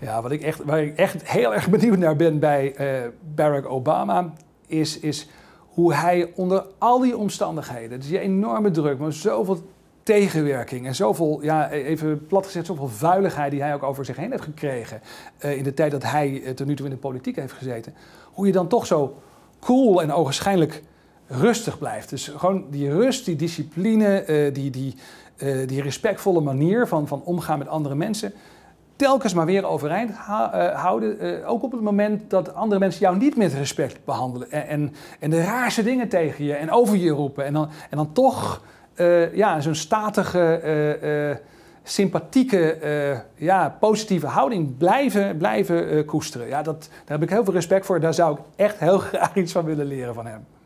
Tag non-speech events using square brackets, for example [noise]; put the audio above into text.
Ja, wat ik echt, waar ik echt heel erg [laughs] benieuwd naar ben bij eh, Barack Obama is, is hoe hij onder al die omstandigheden, dus die enorme druk, maar zoveel tegenwerking en zoveel, ja, e- even plat zoveel vuiligheid die hij ook over zich heen heeft gekregen eh, in de tijd dat hij eh, tot nu toe in de politiek heeft gezeten, hoe je dan toch zo cool en ogenschijnlijk rustig blijft. Dus gewoon die rust, die discipline, die, die, die respectvolle manier van, van omgaan met andere mensen telkens maar weer overeind eh, houden. Eh, ook op het moment dat andere mensen jou niet met respect behandelen. En, en, de raarste dingen tegen je en over je roepen. En dan, en dan toch eh, ja, zo'n statige, sympathieke, ja, positieve houding blijven, blijven koesteren. Ja, dat, daar heb ik heel veel respect voor. Daar zou ik echt heel [laughs] graag iets van willen leren van hem.